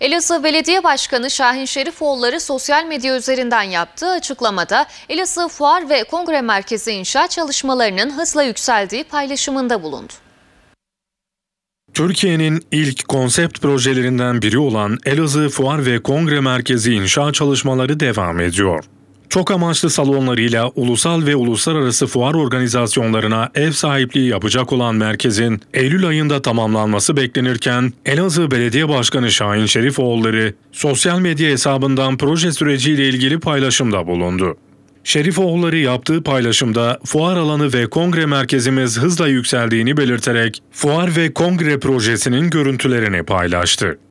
Elazığ Belediye Başkanı Şahin Şerifoğulları sosyal medya üzerinden yaptığı açıklamada Elazığ Fuar ve Kongre Merkezi inşa çalışmalarının hızla yükseldiği paylaşımında bulundu. Türkiye'nin ilk konsept projelerinden biri olan Elazığ Fuar ve Kongre Merkezi inşa çalışmaları devam ediyor. Çok amaçlı salonlarıyla ulusal ve uluslararası fuar organizasyonlarına ev sahipliği yapacak olan merkezin Eylül ayında tamamlanması beklenirken Elazığ Belediye Başkanı Şahin Şerifoğulları sosyal medya hesabından proje süreciyle ilgili paylaşımda bulundu. Şerifoğulları yaptığı paylaşımda fuar alanı ve kongre merkezimiz hızla yükseldiğini belirterek fuar ve kongre projesinin görüntülerini paylaştı.